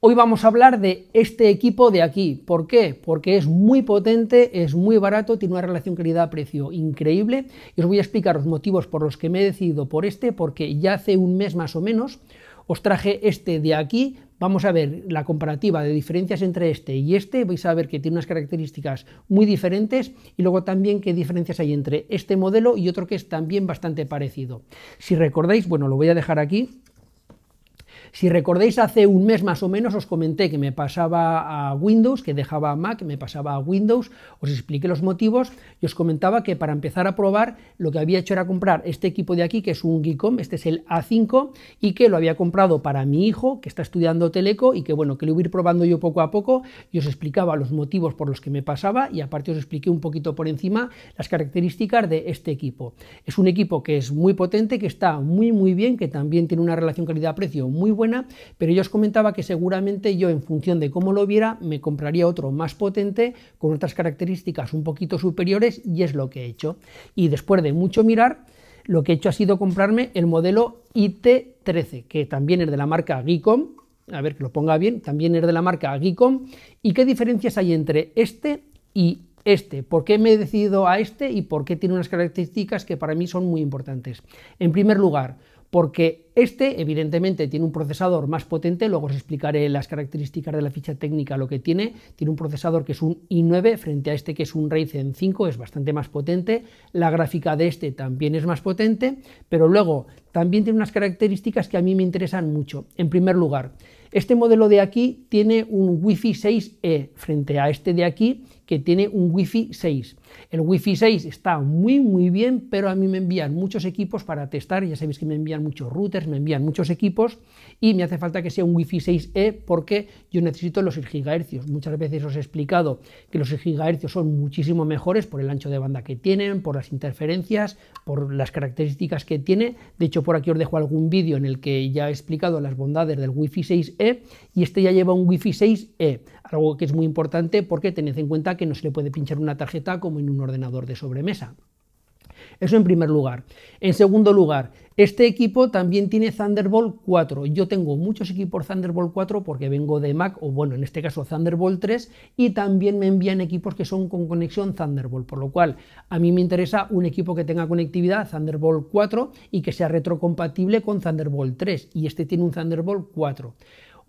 Hoy vamos a hablar de este equipo de aquí. ¿Por qué? Porque es muy potente, es muy barato, tiene una relación calidad-precio increíble. Y os voy a explicar los motivos por los que me he decidido por este, porque ya hace un mes más o menos os traje este de aquí. Vamos a ver la comparativa de diferencias entre este y este. Vais a ver que tiene unas características muy diferentes y luego también qué diferencias hay entre este modelo y otro que es también bastante parecido. Si recordáis, bueno, lo voy a dejar aquí si recordáis, hace un mes más o menos os comenté que me pasaba a Windows, que dejaba a Mac, me pasaba a Windows, os expliqué los motivos y os comentaba que para empezar a probar lo que había hecho era comprar este equipo de aquí, que es un GICOM, este es el A5, y que lo había comprado para mi hijo, que está estudiando Teleco, y que bueno, que lo iba a ir probando yo poco a poco, y os explicaba los motivos por los que me pasaba, y aparte os expliqué un poquito por encima las características de este equipo. Es un equipo que es muy potente, que está muy muy bien, que también tiene una relación calidad-precio muy buena, pero yo os comentaba que seguramente yo en función de cómo lo viera me compraría otro más potente con otras características un poquito superiores y es lo que he hecho. Y después de mucho mirar, lo que he hecho ha sido comprarme el modelo IT13, que también es de la marca gicom a ver que lo ponga bien, también es de la marca Geekom. ¿Y qué diferencias hay entre este y este? ¿Por qué me he decidido a este y por qué tiene unas características que para mí son muy importantes? En primer lugar, porque este evidentemente tiene un procesador más potente, luego os explicaré las características de la ficha técnica, lo que tiene, tiene un procesador que es un i9 frente a este que es un Ryzen 5, es bastante más potente, la gráfica de este también es más potente, pero luego también tiene unas características que a mí me interesan mucho. En primer lugar, este modelo de aquí tiene un Wi-Fi 6E frente a este de aquí que tiene un Wi-Fi 6. El Wi-Fi 6 está muy muy bien, pero a mí me envían muchos equipos para testar, ya sabéis que me envían muchos routers, me envían muchos equipos y me hace falta que sea un Wi-Fi 6E porque yo necesito los 6 GHz. Muchas veces os he explicado que los 6 GHz son muchísimo mejores por el ancho de banda que tienen, por las interferencias, por las características que tiene. De hecho, por aquí os dejo algún vídeo en el que ya he explicado las bondades del Wi-Fi 6E y este ya lleva un Wi-Fi 6E, algo que es muy importante porque tened en cuenta que no se le puede pinchar una tarjeta como en un ordenador de sobremesa. Eso en primer lugar. En segundo lugar, este equipo también tiene Thunderbolt 4. Yo tengo muchos equipos Thunderbolt 4 porque vengo de Mac, o bueno, en este caso Thunderbolt 3, y también me envían equipos que son con conexión Thunderbolt, por lo cual a mí me interesa un equipo que tenga conectividad Thunderbolt 4 y que sea retrocompatible con Thunderbolt 3, y este tiene un Thunderbolt 4.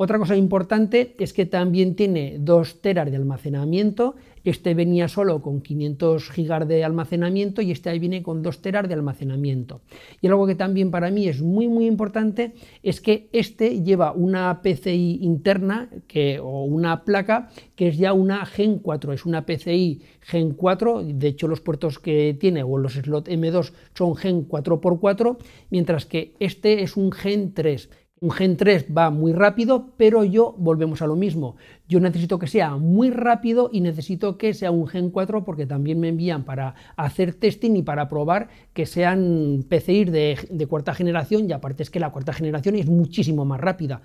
Otra cosa importante es que también tiene 2 teras de almacenamiento. Este venía solo con 500 gigas de almacenamiento y este ahí viene con 2 teras de almacenamiento. Y algo que también para mí es muy muy importante es que este lleva una PCI interna que, o una placa que es ya una Gen 4, es una PCI Gen 4, de hecho los puertos que tiene o los slot M2 son Gen 4x4, mientras que este es un Gen 3. Un Gen 3 va muy rápido, pero yo volvemos a lo mismo. Yo necesito que sea muy rápido y necesito que sea un Gen 4 porque también me envían para hacer testing y para probar que sean PCI de, de cuarta generación y aparte es que la cuarta generación es muchísimo más rápida.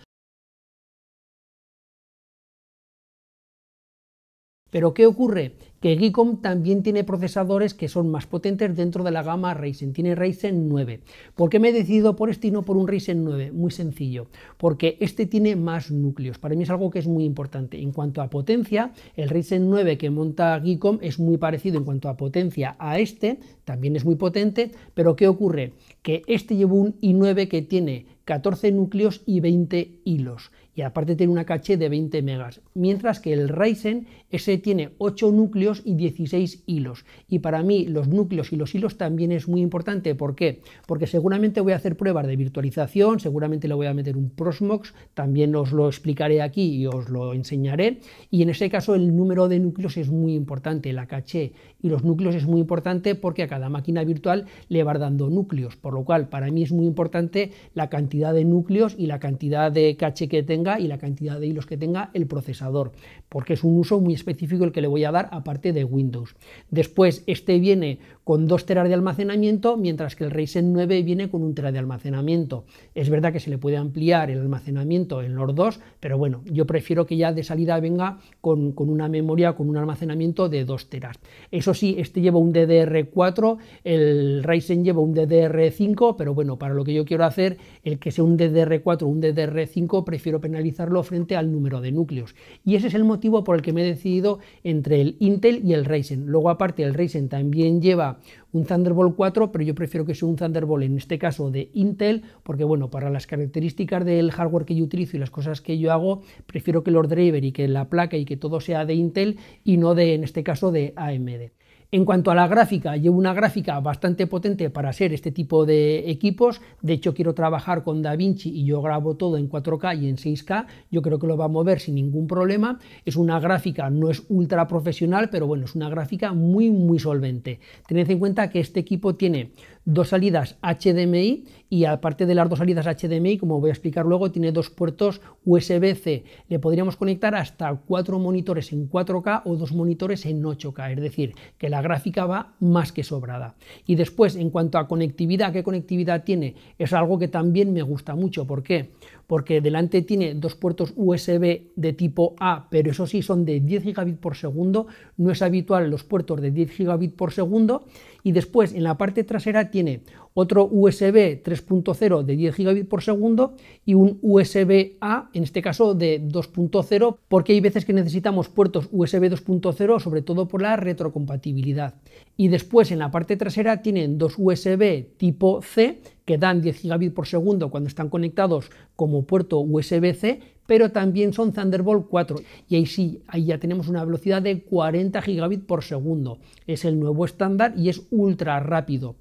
Pero ¿qué ocurre? que Geekom también tiene procesadores que son más potentes dentro de la gama Ryzen, tiene Ryzen 9. ¿Por qué me he decidido por este y no por un Ryzen 9? Muy sencillo, porque este tiene más núcleos, para mí es algo que es muy importante. En cuanto a potencia, el Ryzen 9 que monta Gicom es muy parecido en cuanto a potencia a este, también es muy potente, pero ¿qué ocurre? Que este lleva un i9 que tiene 14 núcleos y 20 hilos. Y aparte tiene una caché de 20 megas. Mientras que el Ryzen, ese tiene 8 núcleos y 16 hilos. Y para mí los núcleos y los hilos también es muy importante. ¿Por qué? Porque seguramente voy a hacer pruebas de virtualización, seguramente le voy a meter un Prosmox, también os lo explicaré aquí y os lo enseñaré. Y en ese caso el número de núcleos es muy importante, la caché y los núcleos es muy importante porque a cada máquina virtual le va dando núcleos, por lo cual para mí es muy importante la cantidad de núcleos y la cantidad de caché que tenga y la cantidad de hilos que tenga el procesador, porque es un uso muy específico el que le voy a dar a de Windows. Después, este viene con 2 teras de almacenamiento, mientras que el Ryzen 9 viene con 1 tera de almacenamiento. Es verdad que se le puede ampliar el almacenamiento en los dos, pero bueno, yo prefiero que ya de salida venga con, con una memoria, con un almacenamiento de 2 teras. Eso sí, este lleva un DDR4, el Ryzen lleva un DDR5, pero bueno, para lo que yo quiero hacer, el que sea un DDR4 o un DDR5, prefiero penalizarlo frente al número de núcleos. Y ese es el motivo por el que me he decidido entre el Intel y el Ryzen. Luego aparte el Ryzen también lleva un Thunderbolt 4, pero yo prefiero que sea un Thunderbolt en este caso de Intel, porque bueno, para las características del hardware que yo utilizo y las cosas que yo hago, prefiero que los driver y que la placa y que todo sea de Intel y no de en este caso de AMD. En cuanto a la gráfica, llevo una gráfica bastante potente para hacer este tipo de equipos. De hecho, quiero trabajar con DaVinci y yo grabo todo en 4K y en 6K. Yo creo que lo va a mover sin ningún problema. Es una gráfica, no es ultra profesional, pero bueno, es una gráfica muy, muy solvente. Tened en cuenta que este equipo tiene dos salidas HDMI y aparte de las dos salidas HDMI, como voy a explicar luego, tiene dos puertos USB-C. Le podríamos conectar hasta cuatro monitores en 4K o dos monitores en 8K, es decir, que la gráfica va más que sobrada. Y después, en cuanto a conectividad, ¿qué conectividad tiene? Es algo que también me gusta mucho. ¿Por qué? Porque delante tiene dos puertos USB de tipo A, pero eso sí son de 10 gigabit por segundo, no es habitual los puertos de 10 gigabit por segundo y después en la parte trasera tiene otro USB 3.0 de 10 gigabit por segundo y un USB A, en este caso de 2.0, porque hay veces que necesitamos puertos USB 2.0, sobre todo por la retrocompatibilidad. Y después en la parte trasera tienen dos USB tipo C que dan 10 gigabit por segundo cuando están conectados como puerto USB-C pero también son Thunderbolt 4. Y ahí sí, ahí ya tenemos una velocidad de 40 gigabits por segundo. Es el nuevo estándar y es ultra rápido.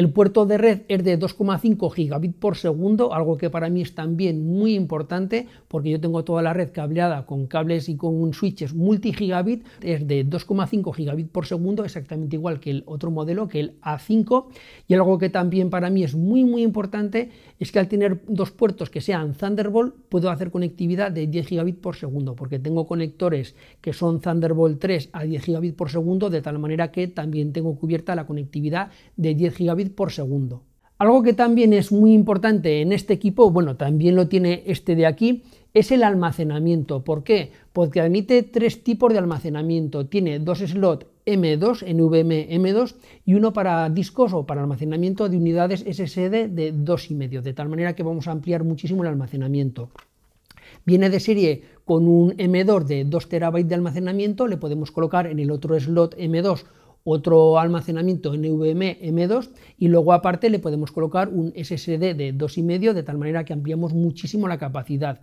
El puerto de red es de 2,5 gigabit por segundo, algo que para mí es también muy importante porque yo tengo toda la red cableada con cables y con switches multigigabit, es de 2,5 gigabit por segundo, exactamente igual que el otro modelo, que el A5. Y algo que también para mí es muy muy importante es que al tener dos puertos que sean Thunderbolt puedo hacer conectividad de 10 gigabit por segundo porque tengo conectores que son Thunderbolt 3 a 10 gigabit por segundo de tal manera que también tengo cubierta la conectividad de 10 gigabit por segundo. Algo que también es muy importante en este equipo, bueno, también lo tiene este de aquí, es el almacenamiento. ¿Por qué? Porque admite tres tipos de almacenamiento. Tiene dos slots M2, nvm M2, y uno para discos o para almacenamiento de unidades SSD de 2,5, de tal manera que vamos a ampliar muchísimo el almacenamiento. Viene de serie con un M2 de 2 TB de almacenamiento, le podemos colocar en el otro slot M2 otro almacenamiento NVMe M2 y luego aparte le podemos colocar un SSD de 2,5 de tal manera que ampliamos muchísimo la capacidad.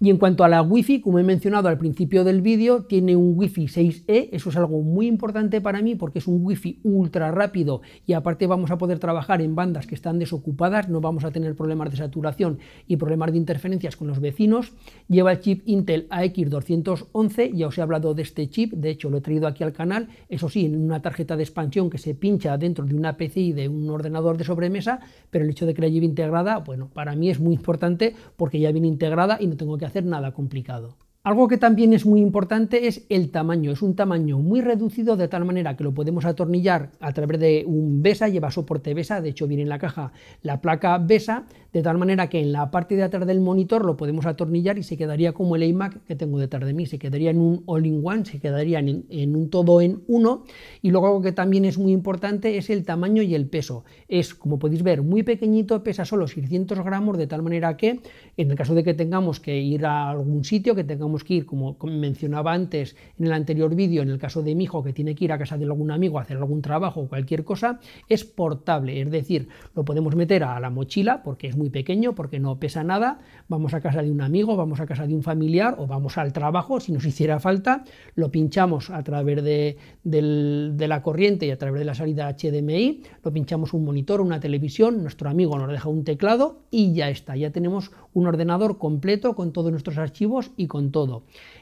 Y en cuanto a la wifi como he mencionado al principio del vídeo, tiene un wifi 6E, eso es algo muy importante para mí porque es un wifi ultra rápido y aparte vamos a poder trabajar en bandas que están desocupadas, no vamos a tener problemas de saturación y problemas de interferencias con los vecinos. Lleva el chip Intel AX211, ya os he hablado de este chip, de hecho lo he traído aquí al canal, eso sí, en una tarjeta de expansión que se pincha dentro de una PC y de un ordenador de sobremesa, pero el hecho de que la lleve integrada, bueno, para mí es muy importante porque ya viene integrada y no tengo que hacer nada complicado. Algo que también es muy importante es el tamaño. Es un tamaño muy reducido de tal manera que lo podemos atornillar a través de un BESA, lleva soporte BESA, de hecho viene en la caja la placa BESA, de tal manera que en la parte de atrás del monitor lo podemos atornillar y se quedaría como el iMac que tengo detrás de mí, se quedaría en un all-in-one, se quedaría en, un todo en uno. Y luego algo que también es muy importante es el tamaño y el peso. Es, como podéis ver, muy pequeñito, pesa solo 600 gramos, de tal manera que en el caso de que tengamos que ir a algún sitio, que tengamos que ir, como mencionaba antes en el anterior vídeo, en el caso de mi hijo que tiene que ir a casa de algún amigo a hacer algún trabajo o cualquier cosa, es portable, es decir, lo podemos meter a la mochila porque es muy pequeño, porque no pesa nada, vamos a casa de un amigo, vamos a casa de un familiar o vamos al trabajo si nos hiciera falta, lo pinchamos a través de, de la corriente y a través de la salida HDMI, lo pinchamos un monitor, una televisión, nuestro amigo nos deja un teclado y ya está, ya tenemos un ordenador completo con todos nuestros archivos y con todo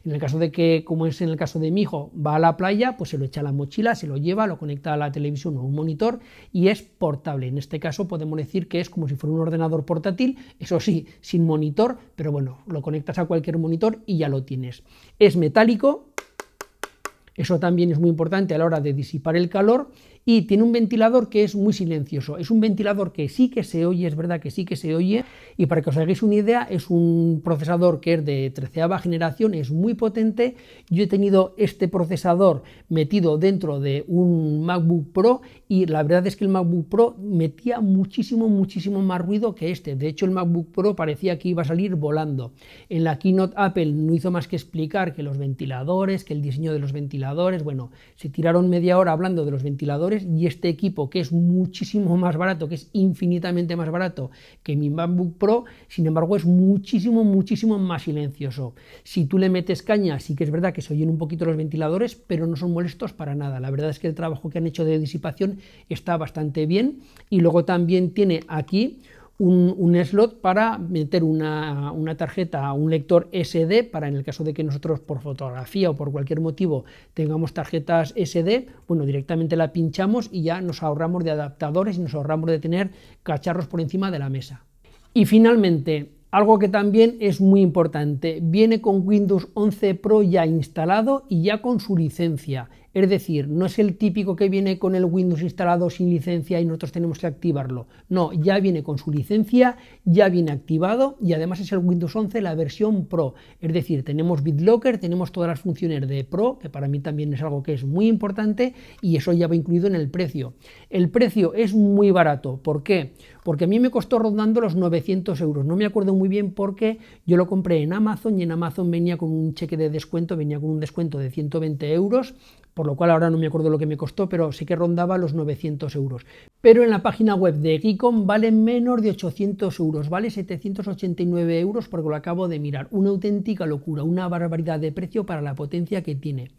en el caso de que, como es en el caso de mi hijo, va a la playa, pues se lo echa a la mochila, se lo lleva, lo conecta a la televisión o a un monitor y es portable. En este caso podemos decir que es como si fuera un ordenador portátil, eso sí, sin monitor, pero bueno, lo conectas a cualquier monitor y ya lo tienes. Es metálico, eso también es muy importante a la hora de disipar el calor y tiene un ventilador que es muy silencioso. Es un ventilador que sí que se oye, es verdad que sí que se oye, y para que os hagáis una idea, es un procesador que es de 13 generación, es muy potente. Yo he tenido este procesador metido dentro de un MacBook Pro y la verdad es que el MacBook Pro metía muchísimo, muchísimo más ruido que este. De hecho, el MacBook Pro parecía que iba a salir volando. En la keynote Apple no hizo más que explicar que los ventiladores, que el diseño de los ventiladores, bueno, se tiraron media hora hablando de los ventiladores y este equipo que es muchísimo más barato, que es infinitamente más barato que mi MacBook Pro, sin embargo es muchísimo, muchísimo más silencioso. Si tú le metes caña, sí que es verdad que se oyen un poquito los ventiladores, pero no son molestos para nada. La verdad es que el trabajo que han hecho de disipación está bastante bien y luego también tiene aquí un, slot para meter una, tarjeta tarjeta, un lector SD, para en el caso de que nosotros por fotografía o por cualquier motivo tengamos tarjetas SD, bueno, directamente la pinchamos y ya nos ahorramos de adaptadores y nos ahorramos de tener cacharros por encima de la mesa. Y finalmente, algo que también es muy importante, viene con Windows 11 Pro ya instalado y ya con su licencia. Es decir, no es el típico que viene con el Windows instalado sin licencia y nosotros tenemos que activarlo. No, ya viene con su licencia, ya viene activado y además es el Windows 11 la versión Pro. Es decir, tenemos BitLocker, tenemos todas las funciones de Pro, que para mí también es algo que es muy importante y eso ya va incluido en el precio. El precio es muy barato. ¿Por qué? Porque a mí me costó rondando los 900 euros. No me acuerdo muy bien porque yo lo compré en Amazon y en Amazon venía con un cheque de descuento, venía con un descuento de 120 euros por lo cual ahora no me acuerdo lo que me costó, pero sí que rondaba los 900 euros. Pero en la página web de Geekon vale menos de 800 euros, vale 789 euros porque lo acabo de mirar. Una auténtica locura, una barbaridad de precio para la potencia que tiene.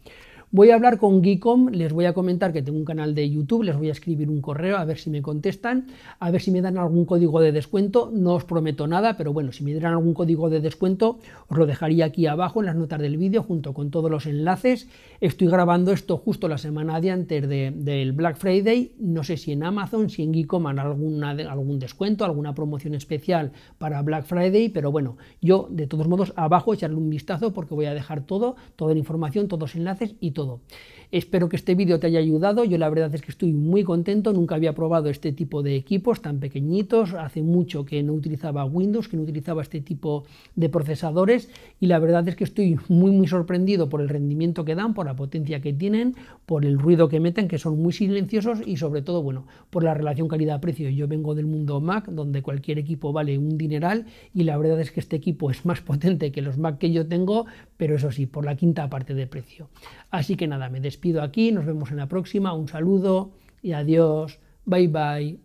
Voy a hablar con Geekom, les voy a comentar que tengo un canal de YouTube, les voy a escribir un correo a ver si me contestan, a ver si me dan algún código de descuento, no os prometo nada, pero bueno, si me dieran algún código de descuento, os lo dejaría aquí abajo en las notas del vídeo junto con todos los enlaces. Estoy grabando esto justo la semana de antes del Black Friday, no sé si en Amazon, si en Geekom han alguna, algún descuento, alguna promoción especial para Black Friday, pero bueno, yo de todos modos abajo echarle un vistazo porque voy a dejar todo, toda la información, todos los enlaces y todo Espero que este vídeo te haya ayudado, yo la verdad es que estoy muy contento, nunca había probado este tipo de equipos tan pequeñitos, hace mucho que no utilizaba Windows, que no utilizaba este tipo de procesadores y la verdad es que estoy muy muy sorprendido por el rendimiento que dan, por la potencia que tienen, por el ruido que meten, que son muy silenciosos y sobre todo, bueno, por la relación calidad-precio. Yo vengo del mundo Mac, donde cualquier equipo vale un dineral y la verdad es que este equipo es más potente que los Mac que yo tengo, pero eso sí, por la quinta parte de precio. Así que nada, me despido aquí, nos vemos en la próxima, un saludo y adiós, bye bye.